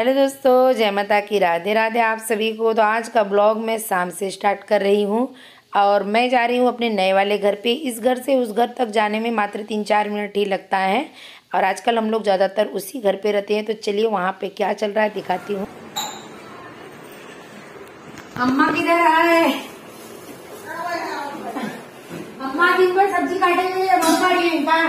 hello दोस्तों जय माता की राधे राधे आप सभी को तो आज का ब्लॉग मैं शाम से स्टार्ट कर रही हूँ और मैं जा रही हूँ अपने नए वाले घर पे इस घर से उस घर तक जाने में मात्र तीन चार मिनट ही लगता है और आजकल हम लोग ज़्यादातर उसी घर पे रहते हैं तो चलिए वहाँ पे क्या चल रहा है दिखाती हूँ अम्मा किधर आए अम्मा सब्जी काटे हुए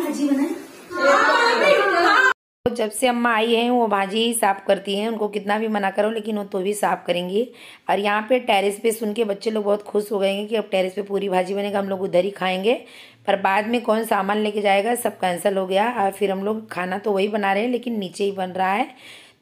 जब से अम्मा आई हैं वो भाजी ही साफ़ करती हैं उनको कितना भी मना करो लेकिन वो तो भी साफ़ करेंगी और यहाँ पे टेरेस पे सुन के बच्चे लोग बहुत खुश हो गए हैं कि अब टेरेस पे पूरी भाजी बनेगा हम लोग उधर ही खाएंगे पर बाद में कौन सामान लेके जाएगा सब कैंसिल हो गया और फिर हम लोग खाना तो वही बना रहे हैं लेकिन नीचे ही बन रहा है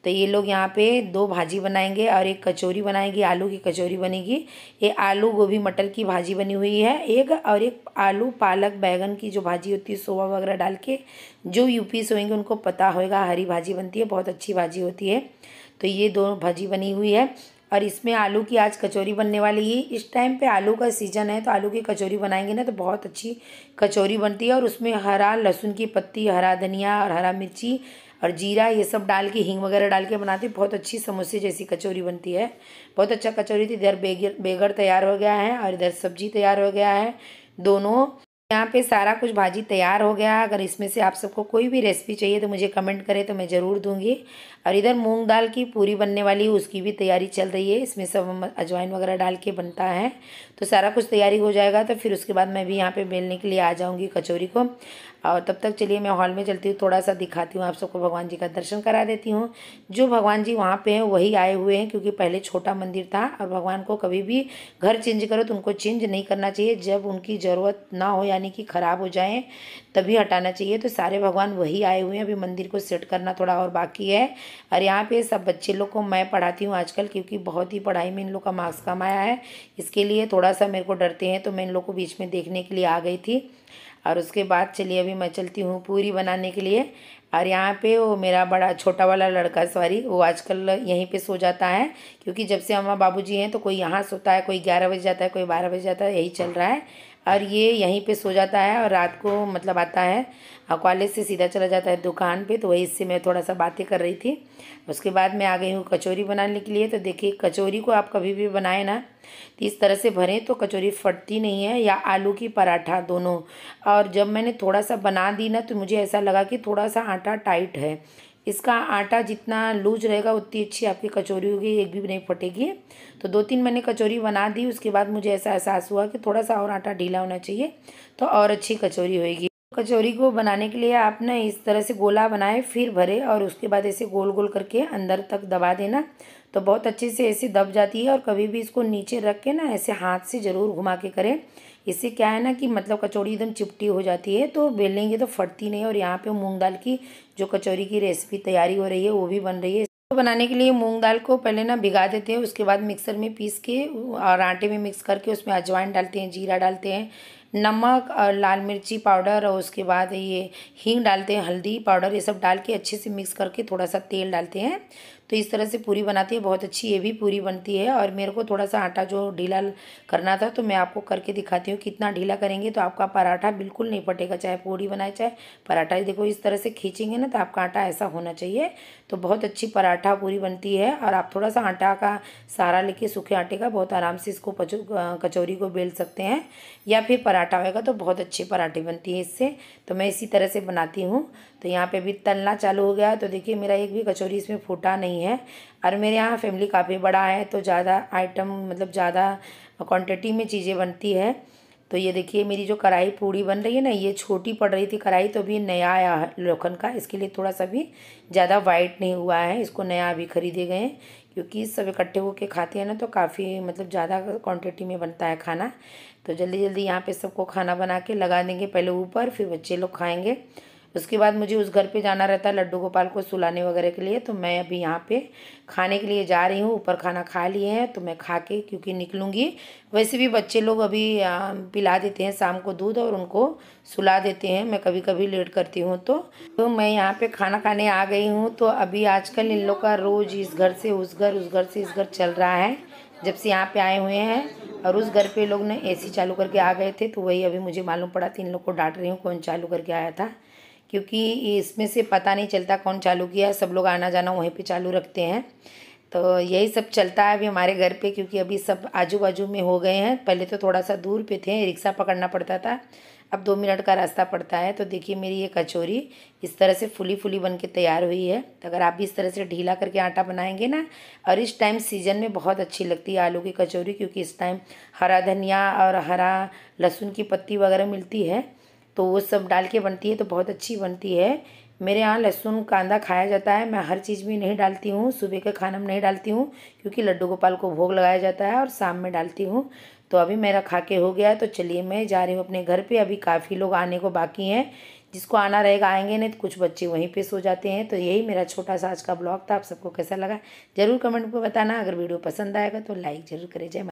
तो ये लोग यहाँ पे दो भाजी बनाएंगे और एक कचौरी बनाएगी आलू की कचौरी बनेगी ये आलू गोभी मटर की भाजी बनी हुई है एक और एक आलू पालक बैगन की जो भाजी होती है सोवा वगैरह डाल के जो यूपी से होंगे उनको पता होएगा हरी भाजी बनती है बहुत अच्छी भाजी होती है तो ये दो भाजी बनी हुई है और इसमें आलू की आज कचौरी बनने वाली है इस टाइम पे आलू का सीज़न है तो आलू की कचौरी बनाएंगे ना तो बहुत अच्छी कचौरी बनती है और उसमें हरा लहसुन की पत्ती हरा धनिया और हरा मिर्ची और जीरा ये सब डाल के हींग वगैरह डाल के बनाती बहुत अच्छी समोसे जैसी कचौरी बनती है बहुत अच्छा कचौरी थी इधर बेगर बेगर तैयार हो गया है और इधर सब्जी तैयार हो गया है दोनों यहाँ पे सारा कुछ भाजी तैयार हो गया अगर इसमें से आप सबको कोई भी रेसिपी चाहिए तो मुझे कमेंट करें तो मैं ज़रूर दूंगी और इधर मूंग दाल की पूरी बनने वाली उसकी भी तैयारी चल रही है इसमें सब अजवाइन वगैरह डाल के बनता है तो सारा कुछ तैयारी हो जाएगा तो फिर उसके बाद मैं भी यहाँ पे बेलने के लिए आ जाऊँगी कचौरी को और तब तक चलिए मैं हॉल में चलती हूँ थोड़ा सा दिखाती हूँ आप सबको भगवान जी का दर्शन करा देती हूँ जो भगवान जी वहाँ पे हैं वही आए हुए हैं क्योंकि पहले छोटा मंदिर था और भगवान को कभी भी घर चेंज करो तो उनको चेंज नहीं करना चाहिए जब उनकी ज़रूरत ना हो या यानी कि ख़राब हो जाए तभी हटाना चाहिए तो सारे भगवान वही आए हुए हैं अभी मंदिर को सेट करना थोड़ा और बाकी है और यहाँ पे सब बच्चे लोग को मैं पढ़ाती हूँ आजकल क्योंकि बहुत ही पढ़ाई में इन लोग का मार्क्स कम आया है इसके लिए थोड़ा सा मेरे को डरते हैं तो मैं इन लोग को बीच में देखने के लिए आ गई थी और उसके बाद चलिए अभी मैं चलती हूँ पूरी बनाने के लिए और यहाँ पे वो मेरा बड़ा छोटा वाला लड़का सॉरी वो आजकल यहीं पे सो जाता है क्योंकि जब से हमारा बाबूजी हैं तो कोई यहाँ सोता है कोई ग्यारह बजे जाता है कोई बारह बजे जाता है यही चल रहा है और ये यहीं पे सो जाता है और रात को मतलब आता है और कॉलेज से सीधा चला जाता है दुकान पे तो वही इससे मैं थोड़ा सा बातें कर रही थी उसके बाद मैं आ गई हूँ कचौरी बनाने के लिए तो देखिए कचौरी को आप कभी भी बनाएं ना तो इस तरह से भरें तो कचौरी फटती नहीं है या आलू की पराठा दोनों और जब मैंने थोड़ा सा बना दी ना तो मुझे ऐसा लगा कि थोड़ा सा आटा टाइट है इसका आटा जितना लूज रहेगा उतनी अच्छी आपकी कचौरी होगी एक भी नहीं फटेगी तो दो तीन मैंने कचौरी बना दी उसके बाद मुझे ऐसा एहसास हुआ कि थोड़ा सा और आटा ढीला होना चाहिए तो और अच्छी कचौरी होएगी कचौरी को बनाने के लिए आपने इस तरह से गोला बनाए फिर भरे और उसके बाद ऐसे गोल गोल करके अंदर तक दबा देना तो बहुत अच्छे से ऐसे दब जाती है और कभी भी इसको नीचे रख के ना ऐसे हाथ से ज़रूर घुमा के करें इससे क्या है ना कि मतलब कचौड़ी एकदम चिपटी हो जाती है तो बेलेंगे तो फटती नहीं और यहाँ पे मूंग दाल की जो कचौरी की रेसिपी तैयारी हो रही है वो भी बन रही है तो बनाने के लिए मूंग दाल को पहले ना भिगा देते हैं उसके बाद मिक्सर में पीस के और आटे में मिक्स करके उसमें अजवाइन डालते हैं जीरा डालते हैं नमक और लाल मिर्ची पाउडर और उसके बाद ये हींग डालते हैं हल्दी पाउडर ये सब डाल के अच्छे से मिक्स करके थोड़ा सा तेल डालते हैं तो इस तरह से पूरी बनाती है बहुत अच्छी ये भी पूरी बनती है और मेरे को थोड़ा सा आटा जो ढीला करना था तो मैं आपको करके दिखाती हूँ कितना ढीला करेंगे तो आपका पराठा बिल्कुल नहीं फटेगा चाहे पूरी बनाए चाहे पराठा देखो इस तरह से खींचेंगे ना तो आपका आटा ऐसा होना चाहिए तो बहुत अच्छी पराठा पूरी बनती है और आप थोड़ा सा आटा का सहारा लेके सूखे आटे का बहुत आराम से इसको कचौरी को बेल सकते हैं या फिर पराठा होएगा तो बहुत अच्छे पराठे बनती है इससे तो मैं इसी तरह से बनाती हूँ तो यहाँ पे भी तलना चालू हो गया तो देखिए मेरा एक भी कचौरी इसमें फूटा नहीं नहीं है और मेरे यहाँ फैमिली काफ़ी बड़ा है तो ज़्यादा आइटम मतलब ज़्यादा क्वांटिटी में चीज़ें बनती है तो ये देखिए मेरी जो कढ़ाई पूड़ी बन रही है ना ये छोटी पड़ रही थी कढ़ाई तो अभी नया आया है लोखन का इसके लिए थोड़ा सा भी ज़्यादा वाइट नहीं हुआ है इसको नया अभी खरीदे गए हैं क्योंकि सब इकट्ठे होके खाते हैं ना तो काफ़ी मतलब ज़्यादा क्वांटिटी में बनता है खाना तो जल्दी जल्दी यहाँ पे सबको खाना बना के लगा देंगे पहले ऊपर फिर बच्चे लोग खाएँगे उसके बाद मुझे उस घर पे जाना रहता है लड्डू गोपाल को सुलाने वगैरह के लिए तो मैं अभी यहाँ पे खाने के लिए जा रही हूँ ऊपर खाना खा लिए हैं तो मैं खा के क्योंकि निकलूँगी वैसे भी बच्चे लोग अभी पिला देते हैं शाम को दूध और उनको सुला देते हैं मैं कभी कभी लेट करती हूँ तो तो मैं यहाँ पर खाना खाने आ गई हूँ तो अभी आजकल इन लोग का रोज़ इस घर से उस घर उस घर से इस घर चल रहा है जब से यहाँ पर आए हुए हैं और उस घर पे लोग ने एसी चालू करके आ गए थे तो वही अभी मुझे मालूम पड़ा था इन लोग को डांट रही हूँ कौन चालू करके आया था क्योंकि इसमें से पता नहीं चलता कौन चालू किया सब लोग आना जाना वहीं पे चालू रखते हैं तो यही सब चलता है अभी हमारे घर पे क्योंकि अभी सब आजू बाजू में हो गए हैं पहले तो थोड़ा सा दूर पे थे रिक्शा पकड़ना पड़ता था अब दो मिनट का रास्ता पड़ता है तो देखिए मेरी ये कचौरी इस तरह से फुली फुली बन के तैयार हुई है तो अगर आप भी इस तरह से ढीला करके आटा बनाएंगे ना और इस टाइम सीजन में बहुत अच्छी लगती है आलू की कचौरी क्योंकि इस टाइम हरा धनिया और हरा लहसुन की पत्ती वगैरह मिलती है तो वो सब डाल के बनती है तो बहुत अच्छी बनती है मेरे यहाँ लहसुन कांदा खाया जाता है मैं हर चीज़ में नहीं डालती हूँ सुबह के खाना में नहीं डालती हूँ क्योंकि लड्डू गोपाल को भोग लगाया जाता है और शाम में डालती हूँ तो अभी मेरा खा के हो गया है तो चलिए मैं जा रही हूँ अपने घर पे अभी काफ़ी लोग आने को बाकी हैं जिसको आना रहेगा आएंगे नहीं तो कुछ बच्चे वहीं पे सो जाते हैं तो यही मेरा छोटा सा आज का ब्लॉग था आप सबको कैसा लगा ज़रूर कमेंट में बताना अगर वीडियो पसंद आएगा तो लाइक ज़रूर करें जय